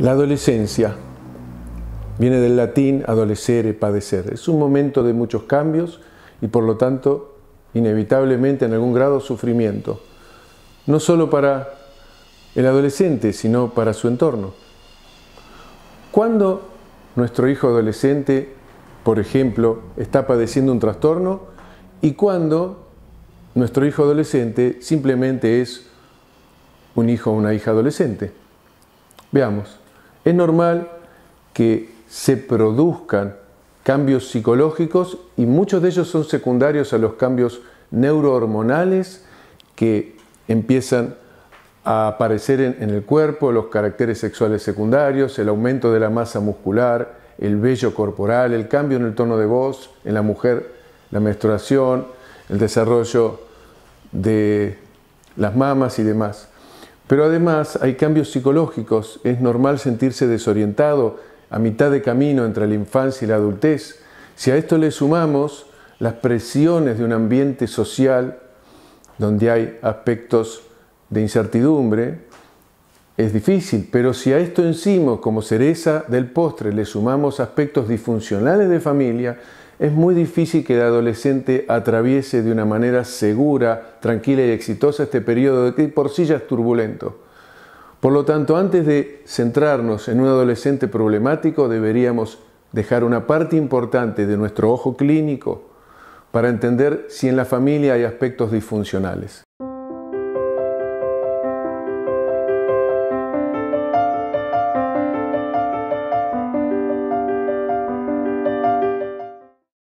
La adolescencia viene del latín adolescere, padecer. Es un momento de muchos cambios y por lo tanto inevitablemente en algún grado sufrimiento. No solo para el adolescente, sino para su entorno. Cuando nuestro hijo adolescente, por ejemplo, está padeciendo un trastorno y cuando nuestro hijo adolescente simplemente es un hijo o una hija adolescente. Veamos es normal que se produzcan cambios psicológicos y muchos de ellos son secundarios a los cambios neurohormonales que empiezan a aparecer en, el cuerpo, los caracteres sexuales secundarios, el aumento de la masa muscular, el vello corporal, el cambio en el tono de voz en la mujer, la menstruación, el desarrollo de las mamas y demás. Pero además hay cambios psicológicos, es normal sentirse desorientado a mitad de camino entre la infancia y la adultez. Si a esto le sumamos las presiones de un ambiente social donde hay aspectos de incertidumbre, es difícil, pero si a esto encima, como cereza del postre, le sumamos aspectos disfuncionales de familia, es muy difícil que el adolescente atraviese de una manera segura, tranquila y exitosa este periodo que por sí ya es turbulento. Por lo tanto, antes de centrarnos en un adolescente problemático, deberíamos dejar una parte importante de nuestro ojo clínico para entender si en la familia hay aspectos disfuncionales.